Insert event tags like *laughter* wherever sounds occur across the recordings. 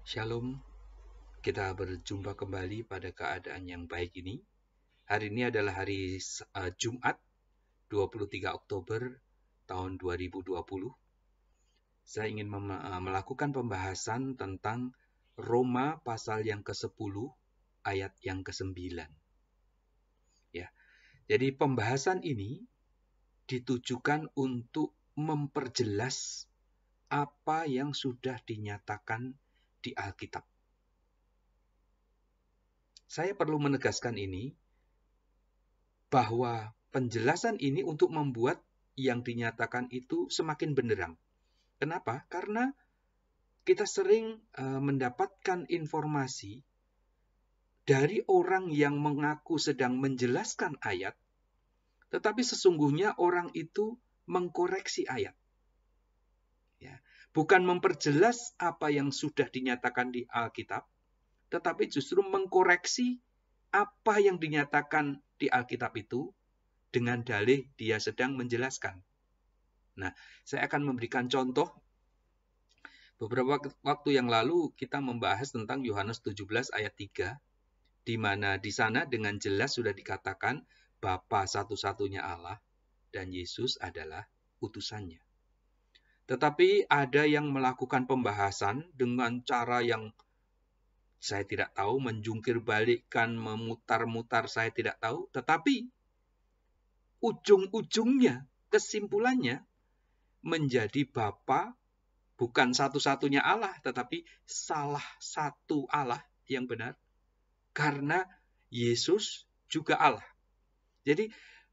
Shalom, kita berjumpa kembali pada keadaan yang baik ini. Hari ini adalah hari uh, Jumat, 23 Oktober tahun 2020. Saya ingin eh, melakukan pembahasan tentang Roma pasal yang ke-10 ayat yang ke-9. Ya. Jadi pembahasan ini ditujukan untuk memperjelas apa yang sudah dinyatakan di Alkitab. Saya perlu menegaskan ini bahwa penjelasan ini untuk membuat yang dinyatakan itu semakin benderang. Kenapa? Karena kita sering eh, mendapatkan informasi dari orang yang mengaku sedang menjelaskan ayat, tetapi sesungguhnya orang itu mengkoreksi ayat bukan memperjelas apa yang sudah dinyatakan di Alkitab, tetapi justru mengkoreksi apa yang dinyatakan di Alkitab itu dengan dalih dia sedang menjelaskan. Nah, saya akan memberikan contoh. Beberapa waktu yang lalu kita membahas tentang Yohanes 17 ayat 3 di mana di sana dengan jelas sudah dikatakan Bapa satu-satunya Allah dan Yesus adalah utusannya. Tetapi ada yang melakukan pembahasan dengan cara yang saya tidak tahu, menjungkir balikkan, memutar-mutar, saya tidak tahu. Tetapi ujung-ujungnya, kesimpulannya menjadi Bapa bukan satu-satunya Allah, tetapi salah satu Allah yang benar. Karena Yesus juga Allah. Jadi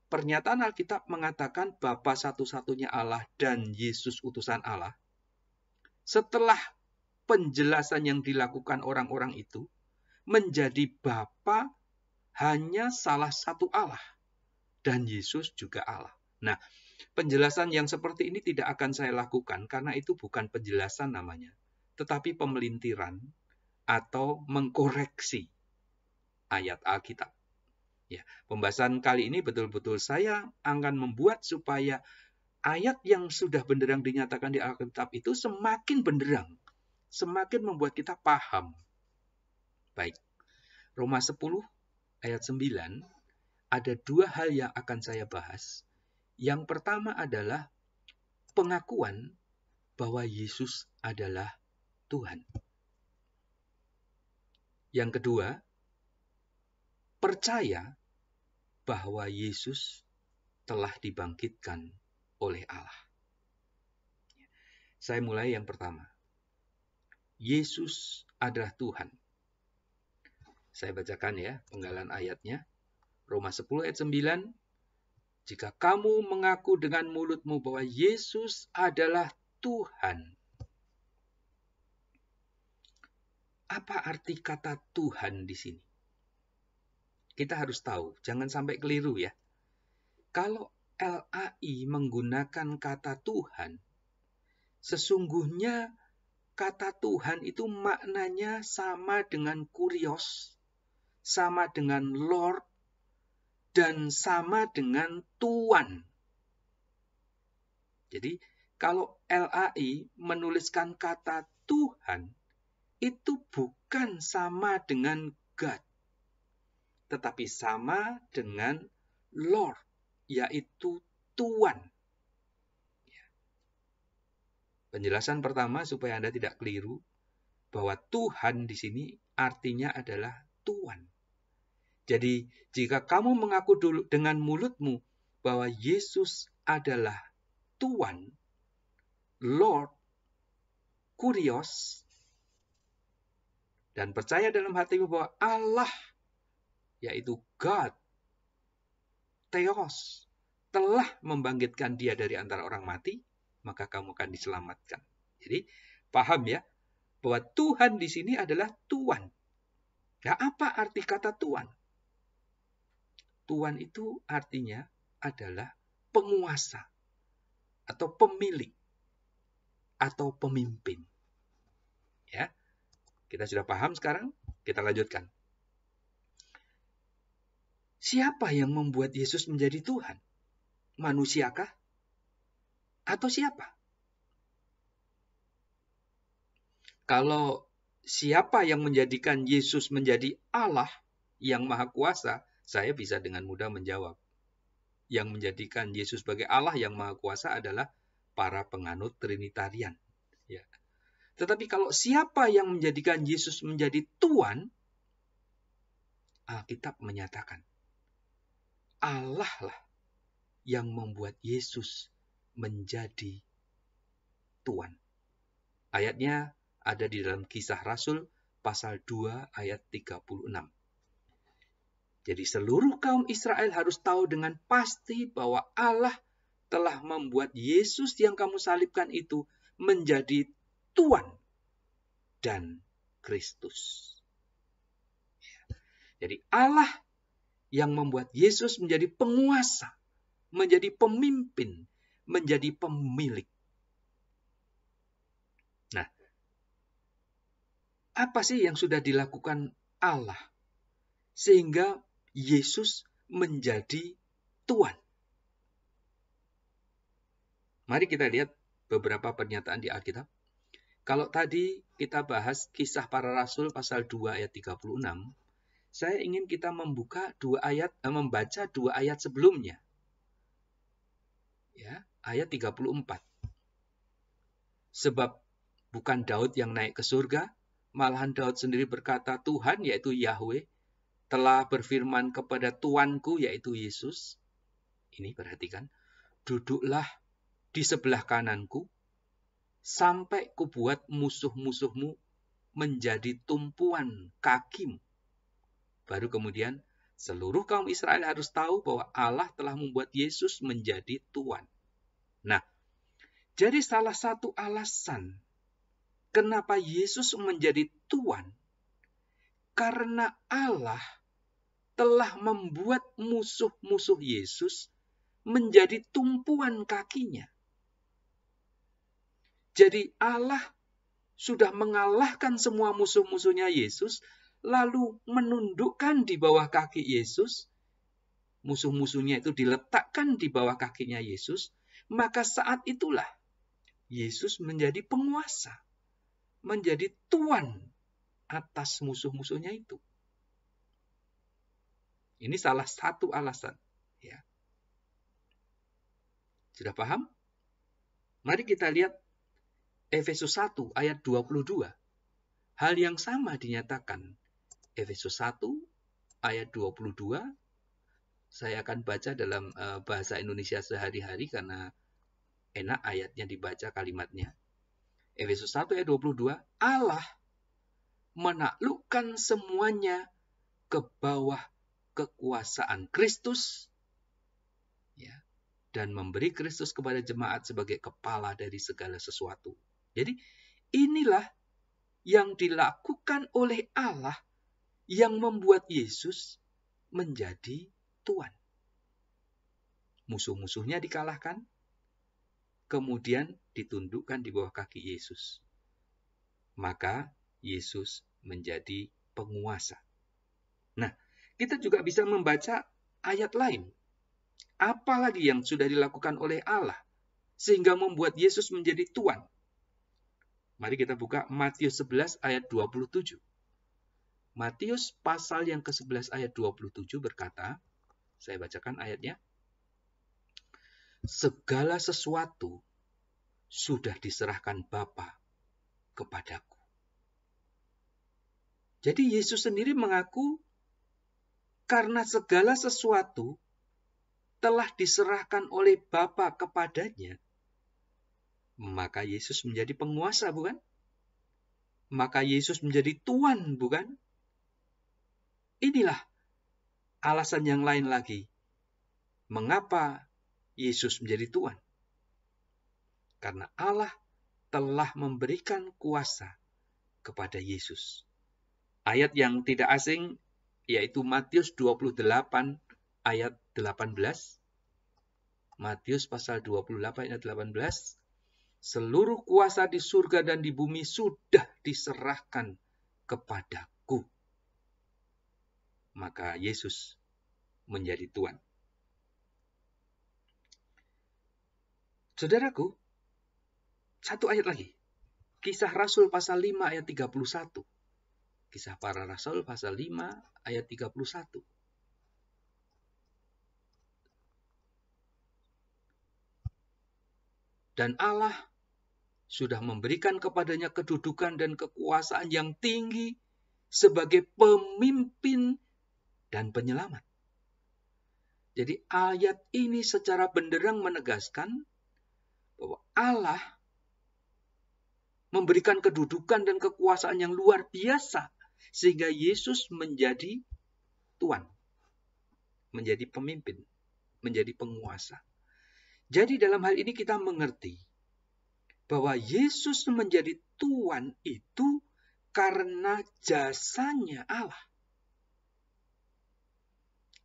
pernyataan Alkitab mengatakan Bapa satu-satunya Allah dan Yesus utusan Allah. Setelah penjelasan yang dilakukan orang-orang itu, menjadi Bapa hanya salah satu Allah dan Yesus juga Allah. Nah, penjelasan yang seperti ini tidak akan saya lakukan karena itu bukan penjelasan namanya, tetapi pemelintiran atau mengkoreksi ayat Alkitab. Ya, pembahasan kali ini betul-betul saya akan membuat supaya ayat yang sudah benderang dinyatakan di Alkitab itu semakin benderang, semakin membuat kita paham. Baik. Roma 10 ayat 9 ada dua hal yang akan saya bahas. Yang pertama adalah pengakuan bahwa Yesus adalah Tuhan. Yang kedua percaya bahwa Yesus telah dibangkitkan oleh Allah. Saya mulai yang pertama. Yesus adalah Tuhan. Saya bacakan ya penggalan ayatnya. Roma 10 ayat 9. Jika kamu mengaku dengan mulutmu bahwa Yesus adalah Tuhan. Apa arti kata Tuhan di sini? kita harus tahu, jangan sampai keliru ya. Kalau LAI menggunakan kata Tuhan, sesungguhnya kata Tuhan itu maknanya sama dengan kurios, sama dengan Lord, dan sama dengan Tuan. Jadi, kalau LAI menuliskan kata Tuhan, itu bukan sama dengan God tetapi sama dengan Lord, yaitu Tuan. Ya. Penjelasan pertama supaya Anda tidak keliru bahwa Tuhan di sini artinya adalah Tuhan. Jadi, jika kamu mengaku dulu dengan mulutmu bahwa Yesus adalah Tuhan, Lord, Kurios, dan percaya dalam hatimu bahwa Allah yaitu God, Theos, telah membangkitkan dia dari antara orang mati, maka kamu akan diselamatkan. Jadi, paham ya bahwa Tuhan di sini adalah Tuhan. Nah, apa arti kata Tuhan? Tuhan itu artinya adalah penguasa atau pemilik atau pemimpin. Ya. Kita sudah paham sekarang, kita lanjutkan. Siapa yang membuat Yesus menjadi Tuhan? Manusiakah? Atau siapa? Kalau siapa yang menjadikan Yesus menjadi Allah yang Maha Kuasa, saya bisa dengan mudah menjawab. Yang menjadikan Yesus sebagai Allah yang Maha Kuasa adalah para penganut Trinitarian. Ya. Tetapi kalau siapa yang menjadikan Yesus menjadi Tuhan, Alkitab menyatakan Allah lah yang membuat Yesus menjadi Tuhan. Ayatnya ada di dalam kisah Rasul pasal 2 ayat 36. Jadi seluruh kaum Israel harus tahu dengan pasti bahwa Allah telah membuat Yesus yang kamu salibkan itu menjadi Tuhan dan Kristus. Jadi Allah yang membuat Yesus menjadi penguasa, menjadi pemimpin, menjadi pemilik. Nah, apa sih yang sudah dilakukan Allah sehingga Yesus menjadi Tuhan? Mari kita lihat beberapa pernyataan di Alkitab. Kalau tadi kita bahas kisah para rasul pasal 2 ayat 36, saya ingin kita membuka dua ayat eh, membaca dua ayat sebelumnya. Ya, ayat 34. Sebab bukan Daud yang naik ke surga, malahan Daud sendiri berkata, Tuhan yaitu Yahweh telah berfirman kepada Tuanku yaitu Yesus. Ini perhatikan, duduklah di sebelah kananku sampai kubuat musuh-musuhmu menjadi tumpuan kakimu. Baru kemudian seluruh kaum Israel harus tahu bahwa Allah telah membuat Yesus menjadi Tuhan. Nah, jadi salah satu alasan kenapa Yesus menjadi Tuhan karena Allah telah membuat musuh-musuh Yesus menjadi tumpuan kakinya. Jadi Allah sudah mengalahkan semua musuh-musuhnya Yesus lalu menundukkan di bawah kaki Yesus, musuh-musuhnya itu diletakkan di bawah kakinya Yesus, maka saat itulah Yesus menjadi penguasa, menjadi tuan atas musuh-musuhnya itu. Ini salah satu alasan. Ya. Sudah paham? Mari kita lihat Efesus 1 ayat 22. Hal yang sama dinyatakan Efesus 1 ayat 22. Saya akan baca dalam eh, bahasa Indonesia sehari-hari karena enak ayatnya dibaca kalimatnya. Efesus 1 ayat 22, Allah menaklukkan semuanya ke bawah kekuasaan Kristus ya, dan memberi Kristus kepada jemaat sebagai kepala dari segala sesuatu. Jadi inilah yang dilakukan oleh Allah yang membuat Yesus menjadi Tuhan. Musuh-musuhnya dikalahkan, kemudian ditundukkan di bawah kaki Yesus. Maka Yesus menjadi penguasa. Nah, kita juga bisa membaca ayat lain. Apalagi yang sudah dilakukan oleh Allah sehingga membuat Yesus menjadi Tuhan. Mari kita buka Matius 11 ayat 27. Matius pasal yang ke-11 ayat 27 berkata, saya bacakan ayatnya. Segala sesuatu sudah diserahkan Bapa kepadaku. Jadi Yesus sendiri mengaku karena segala sesuatu telah diserahkan oleh Bapa kepadanya, maka Yesus menjadi penguasa, bukan? Maka Yesus menjadi tuan, bukan? Inilah alasan yang lain lagi mengapa Yesus menjadi Tuhan. Karena Allah telah memberikan kuasa kepada Yesus. Ayat yang tidak asing yaitu Matius 28 ayat 18. Matius pasal 28 ayat 18. Seluruh kuasa di surga dan di bumi sudah diserahkan kepadaku maka Yesus menjadi Tuhan. Saudaraku, satu ayat lagi. Kisah Rasul pasal 5 ayat 31. Kisah para Rasul pasal 5 ayat 31. Dan Allah sudah memberikan kepadanya kedudukan dan kekuasaan yang tinggi sebagai pemimpin dan penyelamat. Jadi ayat ini secara benderang menegaskan bahwa Allah memberikan kedudukan dan kekuasaan yang luar biasa sehingga Yesus menjadi tuan, menjadi pemimpin, menjadi penguasa. Jadi dalam hal ini kita mengerti bahwa Yesus menjadi tuan itu karena jasanya Allah.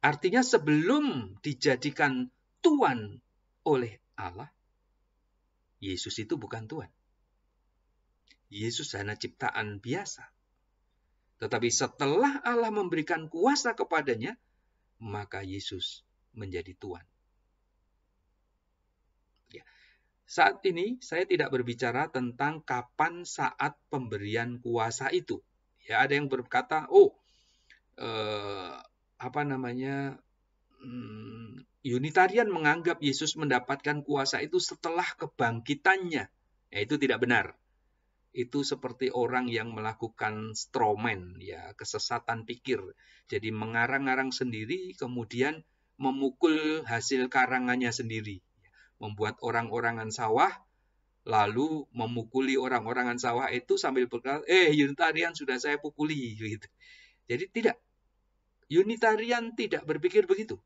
Artinya sebelum dijadikan tuan oleh Allah, Yesus itu bukan tuan. Yesus hanya ciptaan biasa. Tetapi setelah Allah memberikan kuasa kepadanya, maka Yesus menjadi tuan. Ya. Saat ini saya tidak berbicara tentang kapan saat pemberian kuasa itu. Ya, ada yang berkata, "Oh, eh, apa namanya hmm, Unitarian menganggap Yesus mendapatkan kuasa itu setelah kebangkitannya. Ya, itu tidak benar. Itu seperti orang yang melakukan stromen ya kesesatan pikir. Jadi mengarang-arang sendiri, kemudian memukul hasil karangannya sendiri. Membuat orang-orangan sawah, lalu memukuli orang-orangan sawah itu sambil berkata, eh Unitarian sudah saya pukuli. Gitu. Jadi tidak, Unitarian tidak berpikir begitu.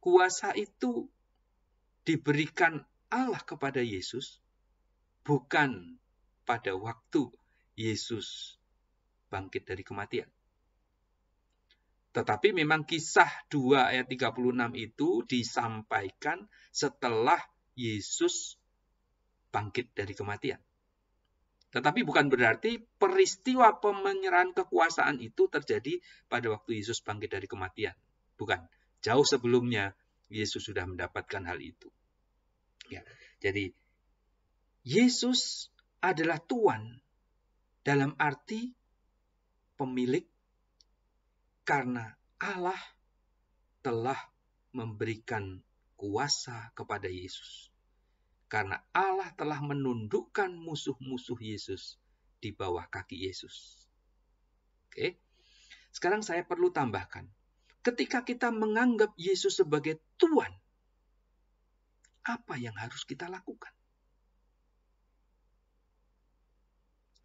Kuasa itu diberikan Allah kepada Yesus, bukan pada waktu Yesus bangkit dari kematian. Tetapi memang kisah 2 ayat 36 itu disampaikan setelah Yesus bangkit dari kematian. Tetapi bukan berarti peristiwa pemenyerahan kekuasaan itu terjadi pada waktu Yesus bangkit dari kematian. Bukan. Jauh sebelumnya Yesus sudah mendapatkan hal itu. Ya, jadi Yesus adalah Tuhan dalam arti pemilik karena Allah telah memberikan kuasa kepada Yesus karena Allah telah menundukkan musuh-musuh Yesus di bawah kaki Yesus. Oke. Sekarang saya perlu tambahkan. Ketika kita menganggap Yesus sebagai Tuhan, apa yang harus kita lakukan?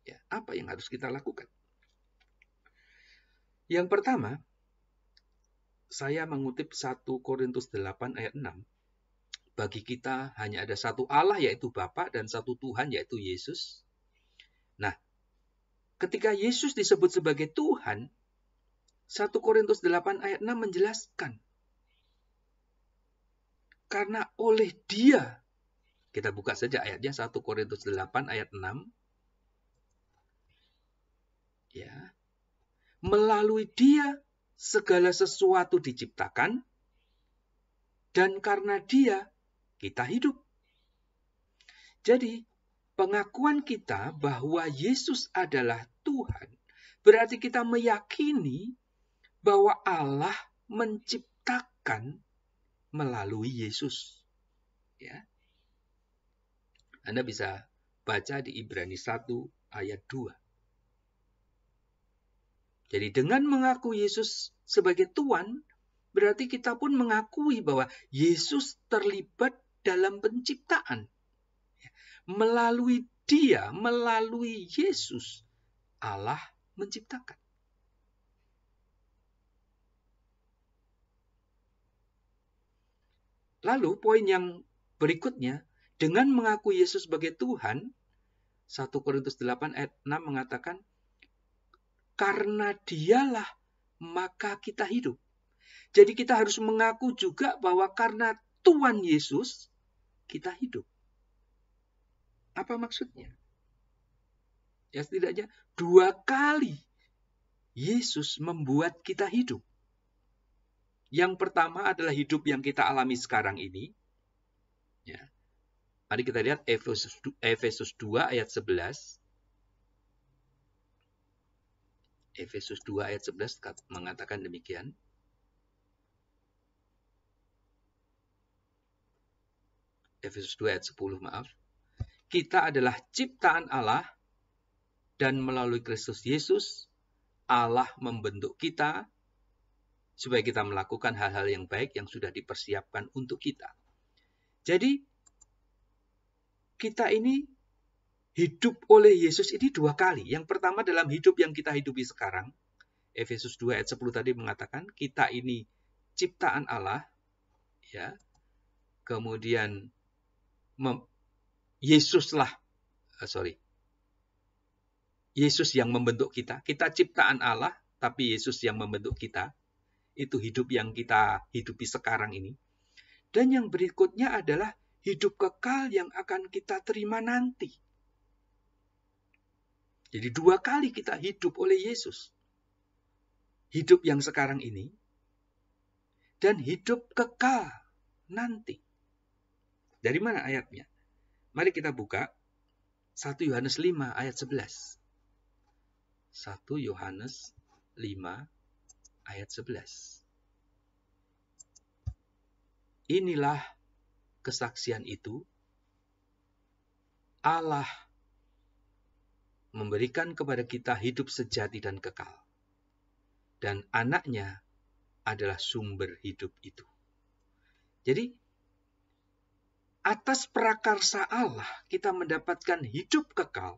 Ya, apa yang harus kita lakukan? Yang pertama, saya mengutip 1 Korintus 8 ayat 6 bagi kita hanya ada satu Allah yaitu Bapa dan satu Tuhan yaitu Yesus. Nah, ketika Yesus disebut sebagai Tuhan, 1 Korintus 8 ayat 6 menjelaskan karena oleh dia kita buka saja ayatnya 1 Korintus 8 ayat 6 ya melalui dia segala sesuatu diciptakan dan karena dia kita hidup. Jadi, pengakuan kita bahwa Yesus adalah Tuhan berarti kita meyakini bahwa Allah menciptakan melalui Yesus. Ya. Anda bisa baca di Ibrani 1 ayat 2. Jadi dengan mengaku Yesus sebagai Tuhan, berarti kita pun mengakui bahwa Yesus terlibat dalam penciptaan. Melalui Dia, melalui Yesus, Allah menciptakan. Lalu poin yang berikutnya, dengan mengaku Yesus sebagai Tuhan, 1 Korintus 8 ayat 6 mengatakan, karena dialah maka kita hidup. Jadi kita harus mengaku juga bahwa karena Tuhan Yesus, kita hidup. Apa maksudnya? Ya setidaknya dua kali Yesus membuat kita hidup. Yang pertama adalah hidup yang kita alami sekarang ini. Ya. Mari kita lihat Efesus, Efesus 2 ayat 11. Efesus 2 ayat 11 mengatakan demikian. Efesus 2 ayat 10 maaf. Kita adalah ciptaan Allah dan melalui Kristus Yesus Allah membentuk kita supaya kita melakukan hal-hal yang baik yang sudah dipersiapkan untuk kita. Jadi kita ini hidup oleh Yesus ini dua kali. Yang pertama dalam hidup yang kita hidupi sekarang. Efesus 2 ayat 10 tadi mengatakan kita ini ciptaan Allah ya. Kemudian Yesuslah eh, sorry Yesus yang membentuk kita. Kita ciptaan Allah, tapi Yesus yang membentuk kita. Itu hidup yang kita hidupi sekarang ini. Dan yang berikutnya adalah hidup kekal yang akan kita terima nanti. Jadi dua kali kita hidup oleh Yesus. Hidup yang sekarang ini dan hidup kekal nanti. Dari mana ayatnya? Mari kita buka 1 Yohanes 5 ayat 11. 1 Yohanes 5 ayat 11. Inilah kesaksian itu Allah memberikan kepada kita hidup sejati dan kekal. Dan anaknya adalah sumber hidup itu. Jadi atas prakarsa Allah kita mendapatkan hidup kekal,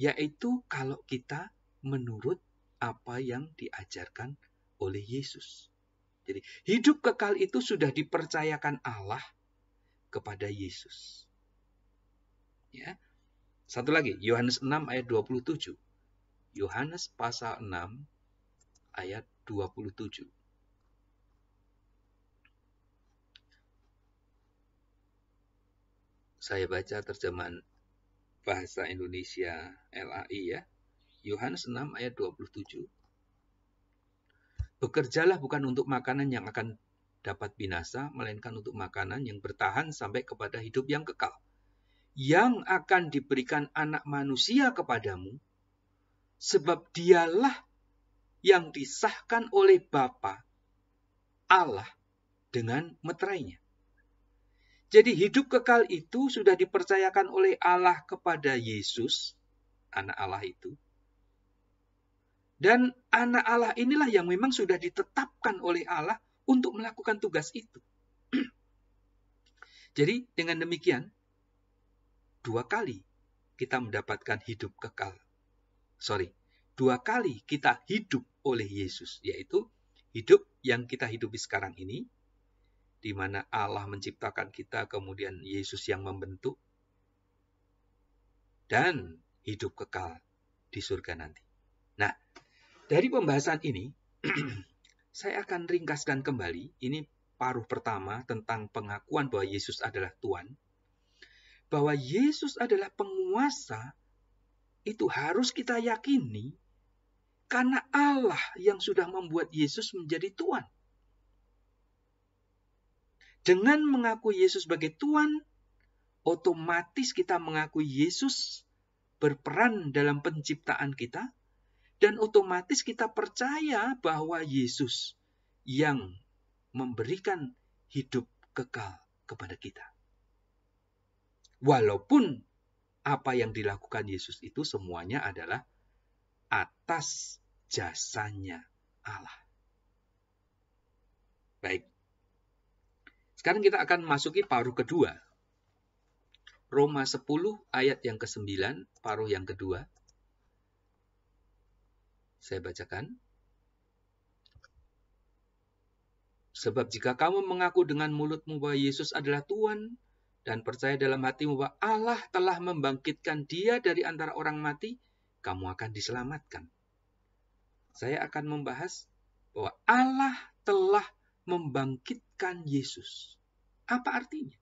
yaitu kalau kita menurut apa yang diajarkan oleh Yesus. Jadi, hidup kekal itu sudah dipercayakan Allah kepada Yesus. Ya. Satu lagi, Yohanes 6 ayat 27. Yohanes pasal 6 ayat 27. saya baca terjemahan bahasa Indonesia LAI ya. Yohanes 6 ayat 27. Bekerjalah bukan untuk makanan yang akan dapat binasa, melainkan untuk makanan yang bertahan sampai kepada hidup yang kekal. Yang akan diberikan anak manusia kepadamu, sebab dialah yang disahkan oleh Bapa Allah dengan meterainya. Jadi hidup kekal itu sudah dipercayakan oleh Allah kepada Yesus, anak Allah itu. Dan anak Allah inilah yang memang sudah ditetapkan oleh Allah untuk melakukan tugas itu. *clears throat* Jadi dengan demikian, dua kali kita mendapatkan hidup kekal. Sorry, dua kali kita hidup oleh Yesus, yaitu hidup yang kita hidupi sekarang ini, di mana Allah menciptakan kita, kemudian Yesus yang membentuk, dan hidup kekal di surga nanti. Nah, dari pembahasan ini, *clears throat* saya akan ringkaskan kembali. Ini paruh pertama tentang pengakuan bahwa Yesus adalah Tuhan, bahwa Yesus adalah penguasa. Itu harus kita yakini karena Allah yang sudah membuat Yesus menjadi Tuhan. Dengan mengaku Yesus sebagai Tuhan, otomatis kita mengakui Yesus berperan dalam penciptaan kita, dan otomatis kita percaya bahwa Yesus yang memberikan hidup kekal kepada kita. Walaupun apa yang dilakukan Yesus itu semuanya adalah atas jasanya Allah. Baik, sekarang kita akan masuki paruh kedua. Roma 10 ayat yang ke-9, paruh yang kedua. Saya bacakan. Sebab jika kamu mengaku dengan mulutmu bahwa Yesus adalah Tuhan dan percaya dalam hatimu bahwa Allah telah membangkitkan dia dari antara orang mati, kamu akan diselamatkan. Saya akan membahas bahwa Allah telah membangkitkan bukan Yesus. Apa artinya?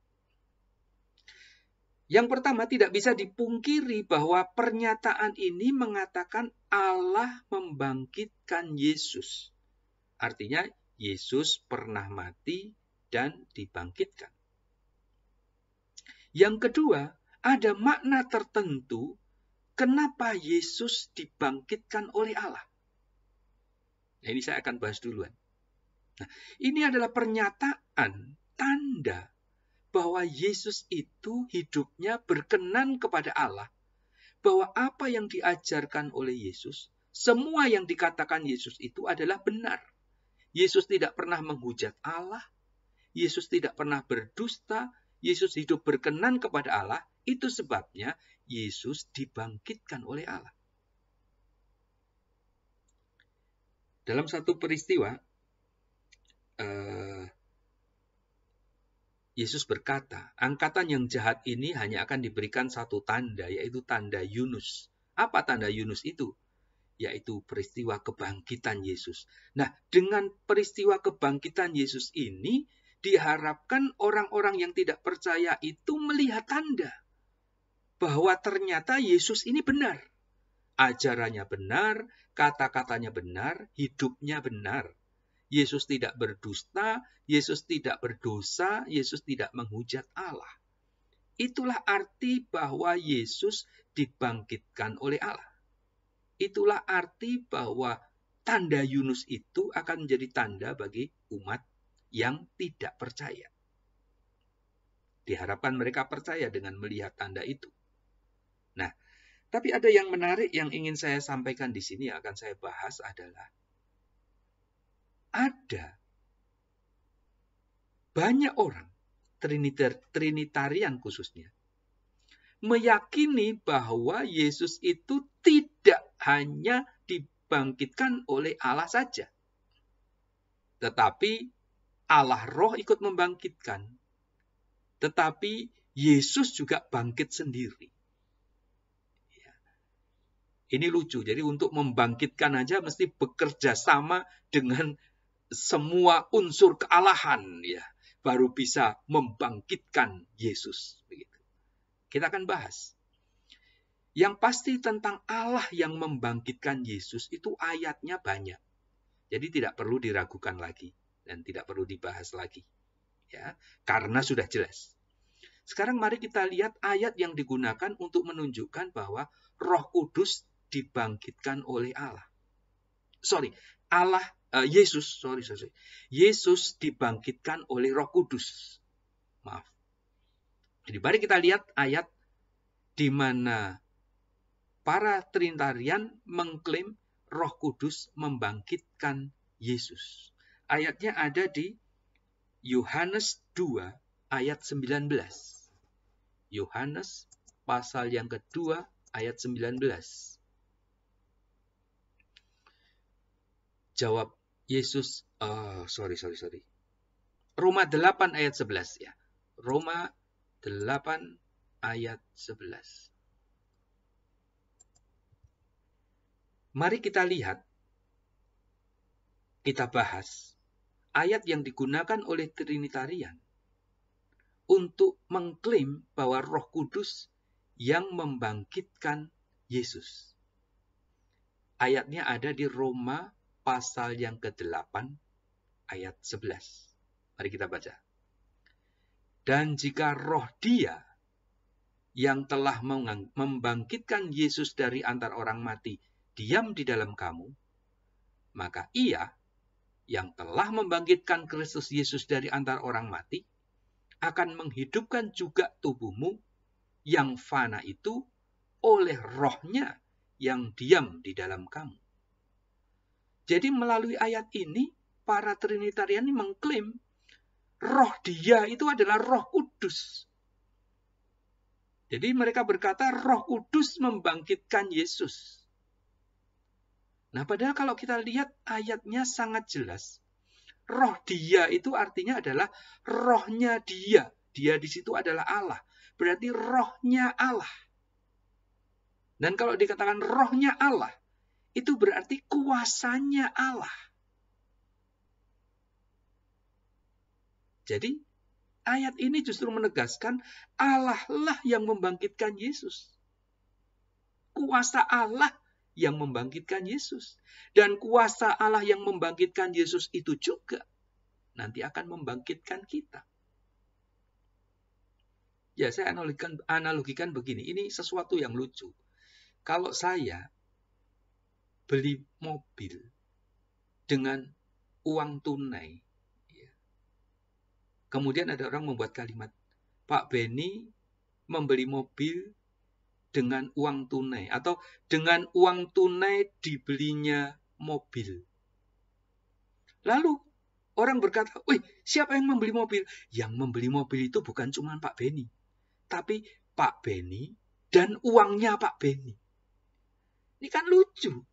Yang pertama, tidak bisa dipungkiri bahwa pernyataan ini mengatakan Allah membangkitkan Yesus. Artinya, Yesus pernah mati dan dibangkitkan. Yang kedua, ada makna tertentu kenapa Yesus dibangkitkan oleh Allah. Nah, ini saya akan bahas duluan. Nah, ini adalah pernyataan tanda bahwa Yesus itu hidupnya berkenan kepada Allah, bahwa apa yang diajarkan oleh Yesus, semua yang dikatakan Yesus itu adalah benar. Yesus tidak pernah menghujat Allah, Yesus tidak pernah berdusta, Yesus hidup berkenan kepada Allah, itu sebabnya Yesus dibangkitkan oleh Allah. Dalam satu peristiwa, Eh, Yesus berkata, angkatan yang jahat ini hanya akan diberikan satu tanda, yaitu tanda Yunus. Apa tanda Yunus itu? Yaitu peristiwa kebangkitan Yesus. Nah, dengan peristiwa kebangkitan Yesus ini, diharapkan orang-orang yang tidak percaya itu melihat tanda bahwa ternyata Yesus ini benar. Ajarannya benar, kata-katanya benar, hidupnya benar. Yesus tidak berdusta, Yesus tidak berdosa, Yesus tidak menghujat Allah. Itulah arti bahwa Yesus dibangkitkan oleh Allah. Itulah arti bahwa tanda Yunus itu akan menjadi tanda bagi umat yang tidak percaya. Diharapkan mereka percaya dengan melihat tanda itu. Nah, tapi ada yang menarik yang ingin saya sampaikan di sini yang akan saya bahas adalah ada banyak orang, Trinitar, Trinitarian khususnya, meyakini bahwa Yesus itu tidak hanya dibangkitkan oleh Allah saja. Tetapi Allah roh ikut membangkitkan. Tetapi Yesus juga bangkit sendiri. Ya. Ini lucu. Jadi untuk membangkitkan aja mesti bekerja sama dengan semua unsur kealahan ya baru bisa membangkitkan Yesus Kita akan bahas. Yang pasti tentang Allah yang membangkitkan Yesus itu ayatnya banyak. Jadi tidak perlu diragukan lagi dan tidak perlu dibahas lagi. Ya, karena sudah jelas. Sekarang mari kita lihat ayat yang digunakan untuk menunjukkan bahwa Roh Kudus dibangkitkan oleh Allah. Sorry, Allah uh, Yesus, sorry, sorry, Yesus dibangkitkan oleh Roh Kudus. Maaf. Jadi mari kita lihat ayat di mana para Trinitarian mengklaim Roh Kudus membangkitkan Yesus. Ayatnya ada di Yohanes 2 ayat 19. Yohanes pasal yang kedua ayat 19. Jawab Yesus, oh, sorry, sorry, sorry. Roma 8 ayat 11 ya. Roma 8 ayat 11. Mari kita lihat, kita bahas ayat yang digunakan oleh Trinitarian untuk mengklaim bahwa Roh Kudus yang membangkitkan Yesus. Ayatnya ada di Roma pasal yang ke-8 ayat 11. Mari kita baca. Dan jika roh dia yang telah membangkitkan Yesus dari antar orang mati diam di dalam kamu, maka ia yang telah membangkitkan Kristus Yesus dari antar orang mati akan menghidupkan juga tubuhmu yang fana itu oleh rohnya yang diam di dalam kamu. Jadi melalui ayat ini, para Trinitarian ini mengklaim roh dia itu adalah roh kudus. Jadi mereka berkata roh kudus membangkitkan Yesus. Nah padahal kalau kita lihat ayatnya sangat jelas. Roh dia itu artinya adalah rohnya dia. Dia di situ adalah Allah. Berarti rohnya Allah. Dan kalau dikatakan rohnya Allah, itu berarti kuasanya Allah. Jadi, ayat ini justru menegaskan Allah lah yang membangkitkan Yesus. Kuasa Allah yang membangkitkan Yesus. Dan kuasa Allah yang membangkitkan Yesus itu juga nanti akan membangkitkan kita. Ya, saya analogikan, analogikan begini. Ini sesuatu yang lucu. Kalau saya beli mobil dengan uang tunai. Ya. Kemudian ada orang membuat kalimat, Pak Beni membeli mobil dengan uang tunai atau dengan uang tunai dibelinya mobil. Lalu orang berkata, "Wih, siapa yang membeli mobil?" Yang membeli mobil itu bukan cuma Pak Beni, tapi Pak Beni dan uangnya Pak Beni. Ini kan lucu.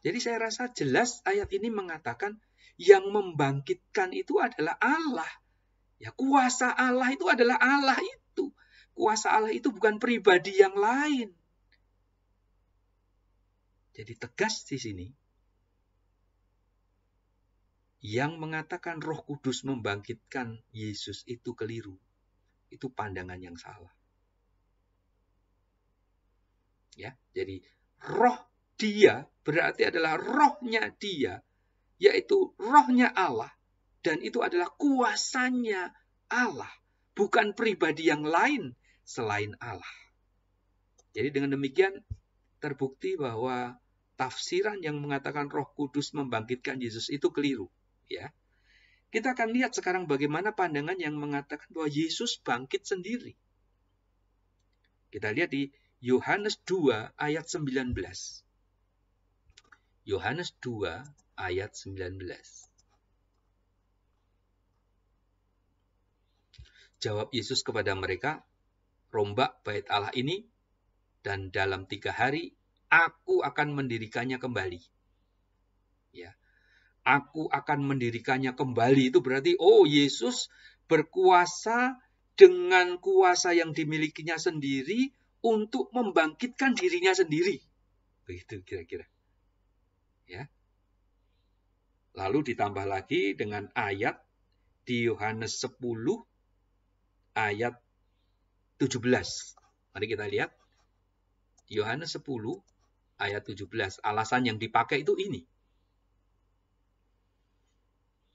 Jadi saya rasa jelas ayat ini mengatakan yang membangkitkan itu adalah Allah. Ya, kuasa Allah itu adalah Allah itu. Kuasa Allah itu bukan pribadi yang lain. Jadi tegas di sini yang mengatakan Roh Kudus membangkitkan Yesus itu keliru. Itu pandangan yang salah. Ya, jadi Roh dia berarti adalah rohnya dia, yaitu rohnya Allah. Dan itu adalah kuasanya Allah, bukan pribadi yang lain selain Allah. Jadi dengan demikian terbukti bahwa tafsiran yang mengatakan Roh Kudus membangkitkan Yesus itu keliru, ya. Kita akan lihat sekarang bagaimana pandangan yang mengatakan bahwa Yesus bangkit sendiri. Kita lihat di Yohanes 2 ayat 19. Yohanes 2 ayat 19. Jawab Yesus kepada mereka, rombak bait Allah ini, dan dalam tiga hari aku akan mendirikannya kembali. Ya, aku akan mendirikannya kembali itu berarti oh Yesus berkuasa dengan kuasa yang dimilikinya sendiri untuk membangkitkan dirinya sendiri. Begitu kira-kira ya. Lalu ditambah lagi dengan ayat di Yohanes 10 ayat 17. Mari kita lihat. Yohanes 10 ayat 17. Alasan yang dipakai itu ini.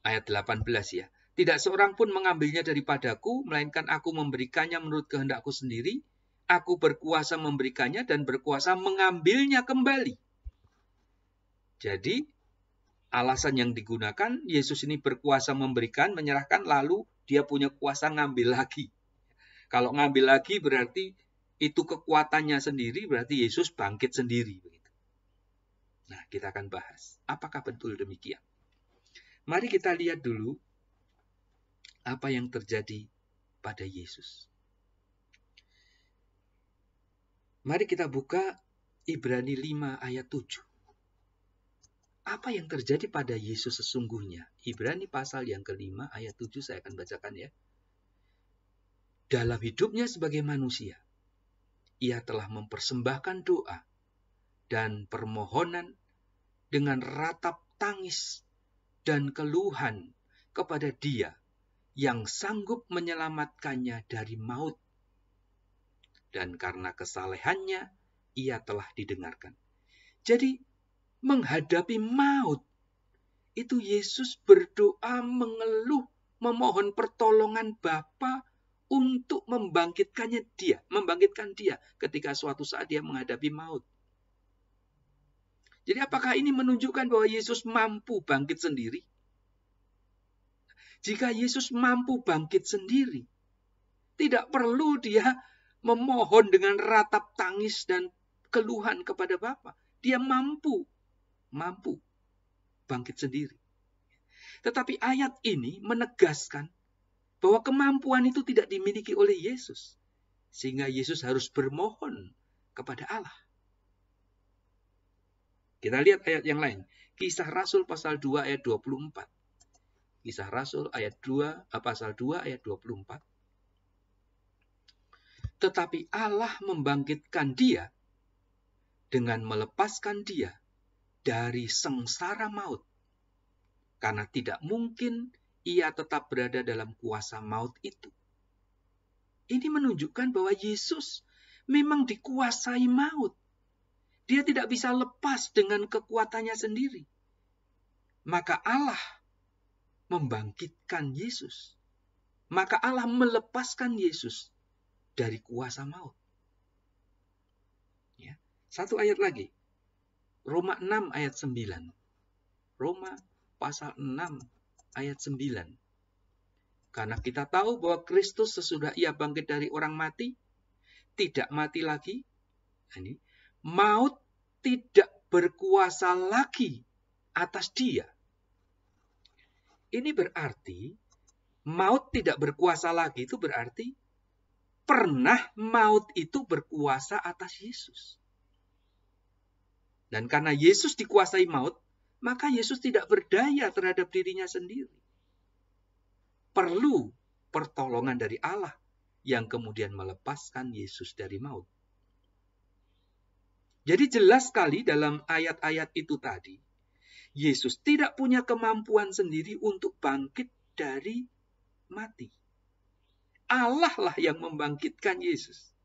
Ayat 18 ya. Tidak seorang pun mengambilnya daripadaku, melainkan aku memberikannya menurut kehendakku sendiri. Aku berkuasa memberikannya dan berkuasa mengambilnya kembali. Jadi alasan yang digunakan Yesus ini berkuasa memberikan, menyerahkan lalu dia punya kuasa ngambil lagi. Kalau ngambil lagi berarti itu kekuatannya sendiri berarti Yesus bangkit sendiri Nah, kita akan bahas apakah betul demikian. Mari kita lihat dulu apa yang terjadi pada Yesus. Mari kita buka Ibrani 5 ayat 7 apa yang terjadi pada Yesus sesungguhnya. Ibrani pasal yang kelima ayat 7 saya akan bacakan ya. Dalam hidupnya sebagai manusia, ia telah mempersembahkan doa dan permohonan dengan ratap tangis dan keluhan kepada dia yang sanggup menyelamatkannya dari maut. Dan karena kesalehannya, ia telah didengarkan. Jadi menghadapi maut. Itu Yesus berdoa mengeluh memohon pertolongan Bapa untuk membangkitkannya dia, membangkitkan dia ketika suatu saat dia menghadapi maut. Jadi apakah ini menunjukkan bahwa Yesus mampu bangkit sendiri? Jika Yesus mampu bangkit sendiri, tidak perlu dia memohon dengan ratap tangis dan keluhan kepada Bapa. Dia mampu mampu bangkit sendiri. Tetapi ayat ini menegaskan bahwa kemampuan itu tidak dimiliki oleh Yesus. Sehingga Yesus harus bermohon kepada Allah. Kita lihat ayat yang lain. Kisah Rasul pasal 2 ayat 24. Kisah Rasul ayat 2 eh, pasal 2 ayat 24. Tetapi Allah membangkitkan dia dengan melepaskan dia dari sengsara maut. Karena tidak mungkin ia tetap berada dalam kuasa maut itu. Ini menunjukkan bahwa Yesus memang dikuasai maut. Dia tidak bisa lepas dengan kekuatannya sendiri. Maka Allah membangkitkan Yesus. Maka Allah melepaskan Yesus dari kuasa maut. Ya. Satu ayat lagi. Roma 6 ayat 9. Roma pasal 6 ayat 9. Karena kita tahu bahwa Kristus sesudah ia bangkit dari orang mati, tidak mati lagi. Nah, ini, maut tidak berkuasa lagi atas dia. Ini berarti maut tidak berkuasa lagi itu berarti pernah maut itu berkuasa atas Yesus. Dan karena Yesus dikuasai maut, maka Yesus tidak berdaya terhadap dirinya sendiri. Perlu pertolongan dari Allah yang kemudian melepaskan Yesus dari maut. Jadi jelas sekali dalam ayat-ayat itu tadi, Yesus tidak punya kemampuan sendiri untuk bangkit dari mati. Allah lah yang membangkitkan Yesus.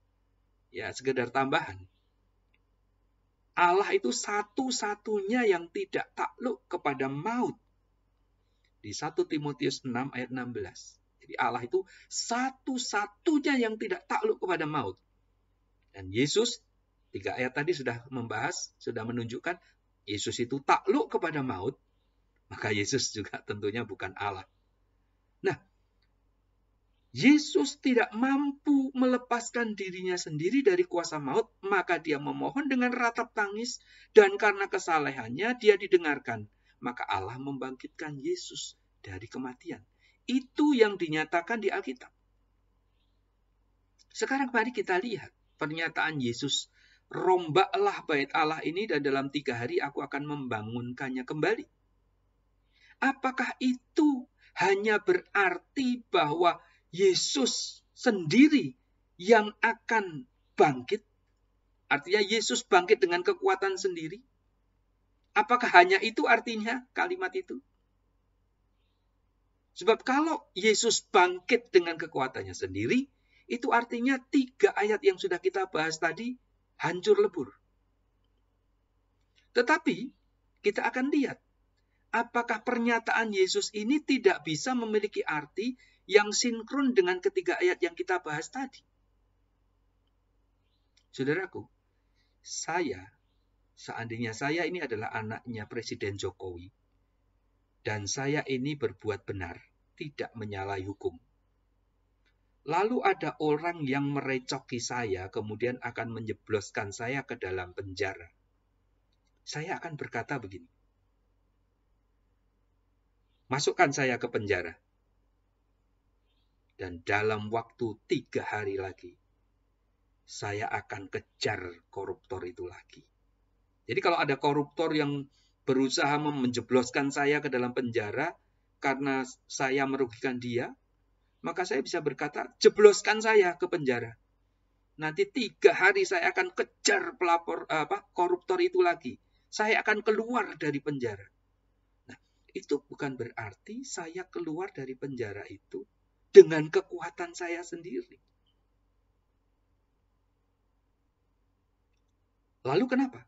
Ya, sekedar tambahan. Allah itu satu-satunya yang tidak takluk kepada maut. Di 1 Timotius 6 ayat 16. Jadi Allah itu satu-satunya yang tidak takluk kepada maut. Dan Yesus, tiga ayat tadi sudah membahas, sudah menunjukkan Yesus itu takluk kepada maut. Maka Yesus juga tentunya bukan Allah. Yesus tidak mampu melepaskan dirinya sendiri dari kuasa maut, maka dia memohon dengan ratap tangis, dan karena kesalehannya dia didengarkan. Maka Allah membangkitkan Yesus dari kematian. Itu yang dinyatakan di Alkitab. Sekarang mari kita lihat pernyataan Yesus. Rombaklah bait Allah ini dan dalam tiga hari aku akan membangunkannya kembali. Apakah itu hanya berarti bahwa Yesus sendiri yang akan bangkit? Artinya Yesus bangkit dengan kekuatan sendiri? Apakah hanya itu artinya kalimat itu? Sebab kalau Yesus bangkit dengan kekuatannya sendiri, itu artinya tiga ayat yang sudah kita bahas tadi hancur lebur. Tetapi kita akan lihat apakah pernyataan Yesus ini tidak bisa memiliki arti yang sinkron dengan ketiga ayat yang kita bahas tadi. Saudaraku, saya, seandainya saya ini adalah anaknya Presiden Jokowi, dan saya ini berbuat benar, tidak menyalahi hukum. Lalu ada orang yang merecoki saya, kemudian akan menjebloskan saya ke dalam penjara. Saya akan berkata begini, masukkan saya ke penjara dan dalam waktu tiga hari lagi saya akan kejar koruptor itu lagi. Jadi kalau ada koruptor yang berusaha menjebloskan saya ke dalam penjara karena saya merugikan dia, maka saya bisa berkata, jebloskan saya ke penjara. Nanti tiga hari saya akan kejar pelapor apa koruptor itu lagi. Saya akan keluar dari penjara. Nah, itu bukan berarti saya keluar dari penjara itu dengan kekuatan saya sendiri. Lalu kenapa?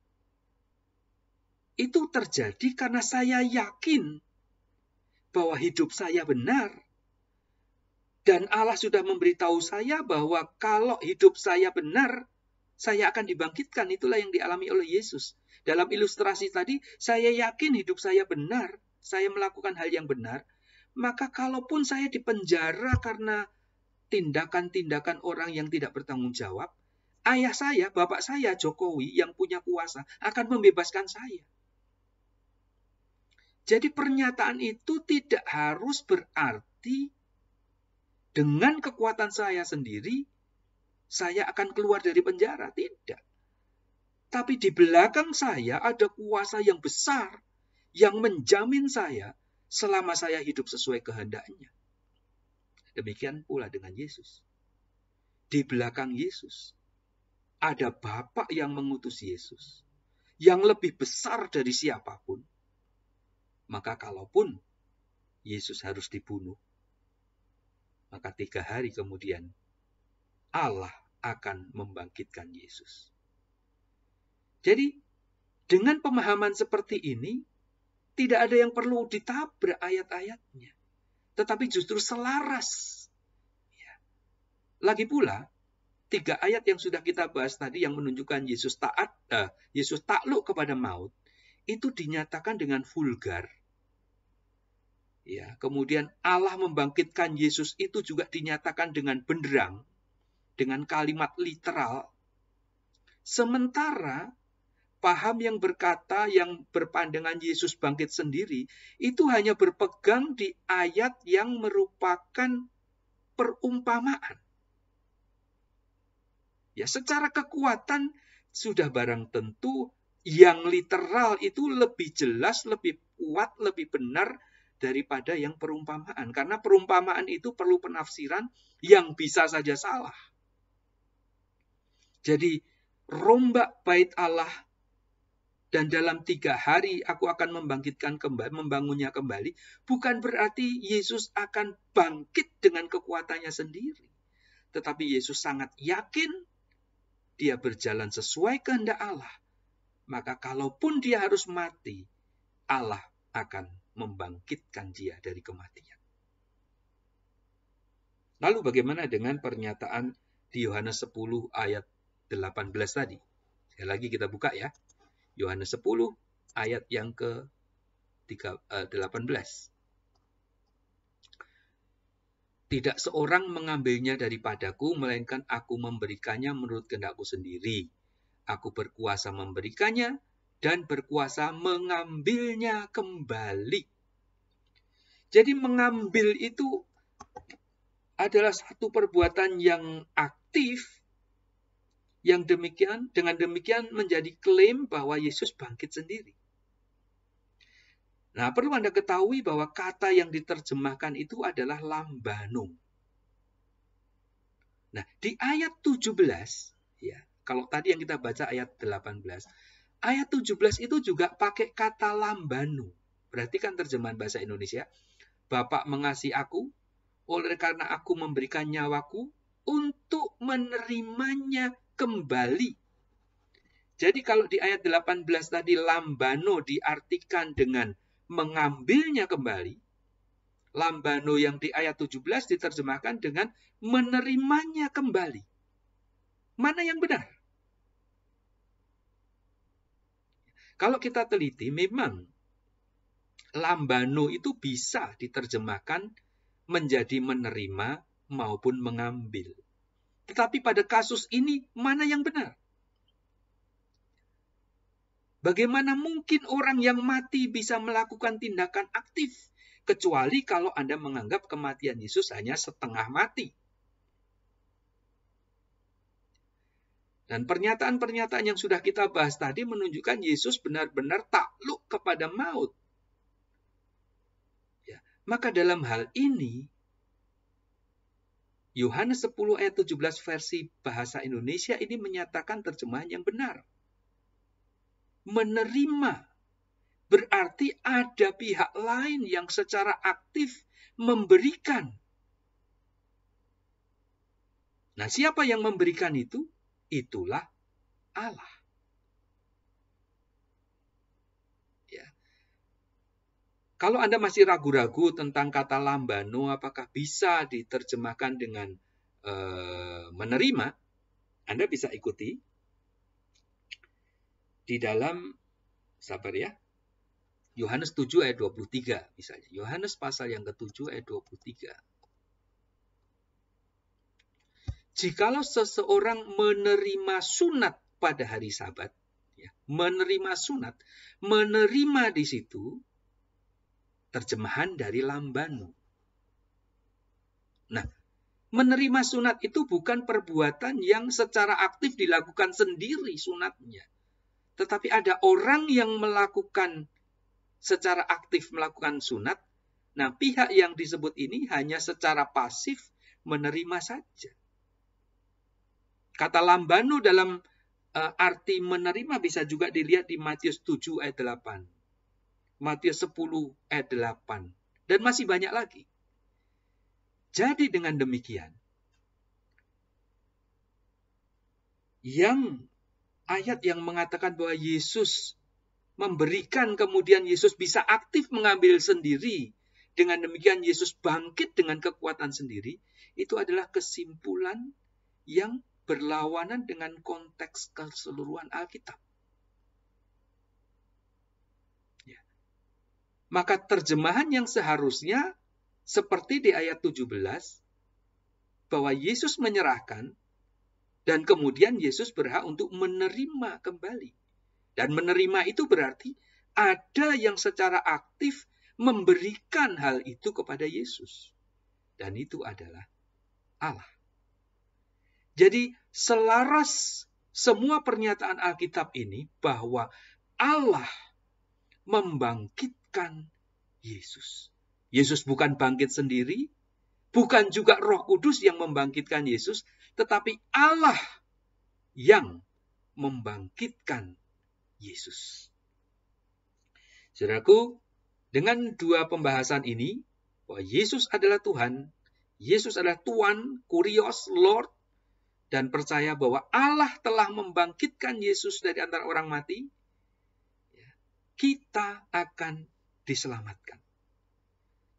Itu terjadi karena saya yakin bahwa hidup saya benar. Dan Allah sudah memberitahu saya bahwa kalau hidup saya benar, saya akan dibangkitkan. Itulah yang dialami oleh Yesus. Dalam ilustrasi tadi, saya yakin hidup saya benar. Saya melakukan hal yang benar maka kalaupun saya dipenjara karena tindakan-tindakan orang yang tidak bertanggung jawab, ayah saya, bapak saya, Jokowi yang punya kuasa akan membebaskan saya. Jadi pernyataan itu tidak harus berarti dengan kekuatan saya sendiri saya akan keluar dari penjara, tidak. Tapi di belakang saya ada kuasa yang besar yang menjamin saya selama saya hidup sesuai kehendaknya. Demikian pula dengan Yesus. Di belakang Yesus, ada Bapak yang mengutus Yesus, yang lebih besar dari siapapun. Maka kalaupun Yesus harus dibunuh, maka tiga hari kemudian Allah akan membangkitkan Yesus. Jadi, dengan pemahaman seperti ini, tidak ada yang perlu ditabrak ayat-ayatnya. Tetapi justru selaras. Ya. Lagi pula, tiga ayat yang sudah kita bahas tadi yang menunjukkan Yesus taat, uh, Yesus takluk kepada maut, itu dinyatakan dengan vulgar. Ya, kemudian Allah membangkitkan Yesus itu juga dinyatakan dengan benderang, dengan kalimat literal. Sementara paham yang berkata yang berpandangan Yesus bangkit sendiri itu hanya berpegang di ayat yang merupakan perumpamaan. Ya, secara kekuatan sudah barang tentu yang literal itu lebih jelas, lebih kuat, lebih benar daripada yang perumpamaan. Karena perumpamaan itu perlu penafsiran yang bisa saja salah. Jadi rombak bait Allah dan dalam tiga hari aku akan membangkitkan kembali, membangunnya kembali, bukan berarti Yesus akan bangkit dengan kekuatannya sendiri. Tetapi Yesus sangat yakin dia berjalan sesuai kehendak Allah. Maka kalaupun dia harus mati, Allah akan membangkitkan dia dari kematian. Lalu bagaimana dengan pernyataan di Yohanes 10 ayat 18 tadi? Sekali lagi kita buka ya. Yohanes 10 ayat yang ke 18. Eh, Tidak seorang mengambilnya daripadaku, melainkan aku memberikannya menurut kehendakku sendiri. Aku berkuasa memberikannya dan berkuasa mengambilnya kembali. Jadi mengambil itu adalah satu perbuatan yang aktif yang demikian, dengan demikian menjadi klaim bahwa Yesus bangkit sendiri. Nah, perlu Anda ketahui bahwa kata yang diterjemahkan itu adalah lambanum. Nah, di ayat 17, ya, kalau tadi yang kita baca ayat 18, ayat 17 itu juga pakai kata lambanu Berarti kan terjemahan bahasa Indonesia, Bapak mengasihi aku, oleh karena aku memberikan nyawaku untuk menerimanya kembali. Jadi kalau di ayat 18 tadi lambano diartikan dengan mengambilnya kembali, lambano yang di ayat 17 diterjemahkan dengan menerimanya kembali. Mana yang benar? Kalau kita teliti memang lambano itu bisa diterjemahkan menjadi menerima maupun mengambil. Tetapi pada kasus ini, mana yang benar? Bagaimana mungkin orang yang mati bisa melakukan tindakan aktif, kecuali kalau Anda menganggap kematian Yesus hanya setengah mati? Dan pernyataan-pernyataan yang sudah kita bahas tadi menunjukkan Yesus benar-benar takluk kepada maut. Ya, maka dalam hal ini, Yohanes 10 ayat 17 versi bahasa Indonesia ini menyatakan terjemahan yang benar. Menerima berarti ada pihak lain yang secara aktif memberikan. Nah, siapa yang memberikan itu? Itulah Allah. Kalau Anda masih ragu-ragu tentang kata lambano apakah bisa diterjemahkan dengan uh, menerima, Anda bisa ikuti di dalam sabar ya. Yohanes 7 ayat 23 misalnya. Yohanes pasal yang ke-7 ayat 23. Jikalau seseorang menerima sunat pada hari sabat, ya, menerima sunat, menerima di situ terjemahan dari lambanu. Nah, menerima sunat itu bukan perbuatan yang secara aktif dilakukan sendiri sunatnya. Tetapi ada orang yang melakukan secara aktif melakukan sunat. Nah, pihak yang disebut ini hanya secara pasif menerima saja. Kata lambanu dalam eh, arti menerima bisa juga dilihat di Matius 7 ayat 8 Matius 10 ayat 8 dan masih banyak lagi. Jadi dengan demikian yang ayat yang mengatakan bahwa Yesus memberikan kemudian Yesus bisa aktif mengambil sendiri dengan demikian Yesus bangkit dengan kekuatan sendiri itu adalah kesimpulan yang berlawanan dengan konteks keseluruhan Alkitab. maka terjemahan yang seharusnya seperti di ayat 17 bahwa Yesus menyerahkan dan kemudian Yesus berhak untuk menerima kembali. Dan menerima itu berarti ada yang secara aktif memberikan hal itu kepada Yesus. Dan itu adalah Allah. Jadi selaras semua pernyataan Alkitab ini bahwa Allah membangkit bukan Yesus. Yesus bukan bangkit sendiri, bukan juga Roh Kudus yang membangkitkan Yesus, tetapi Allah yang membangkitkan Yesus. Saudaraku, dengan dua pembahasan ini, bahwa Yesus adalah Tuhan, Yesus adalah Tuan, Kurios, Lord, dan percaya bahwa Allah telah membangkitkan Yesus dari antara orang mati, ya, kita akan diselamatkan.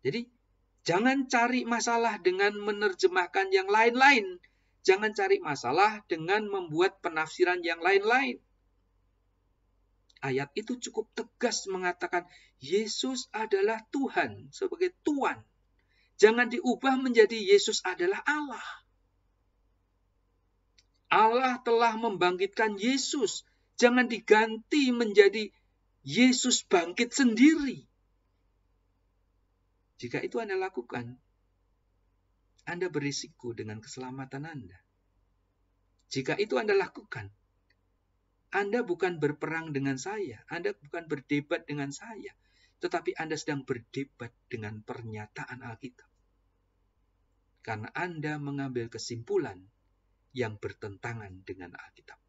Jadi, jangan cari masalah dengan menerjemahkan yang lain-lain. Jangan cari masalah dengan membuat penafsiran yang lain-lain. Ayat itu cukup tegas mengatakan Yesus adalah Tuhan sebagai Tuhan. Jangan diubah menjadi Yesus adalah Allah. Allah telah membangkitkan Yesus. Jangan diganti menjadi Yesus bangkit sendiri. Jika itu Anda lakukan, Anda berisiko dengan keselamatan Anda. Jika itu Anda lakukan, Anda bukan berperang dengan saya, Anda bukan berdebat dengan saya, tetapi Anda sedang berdebat dengan pernyataan Alkitab. Karena Anda mengambil kesimpulan yang bertentangan dengan Alkitab.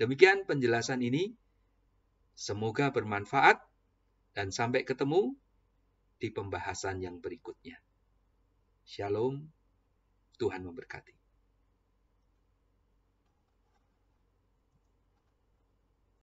Demikian penjelasan ini. Semoga bermanfaat dan sampai ketemu di pembahasan yang berikutnya. Shalom, Tuhan memberkati.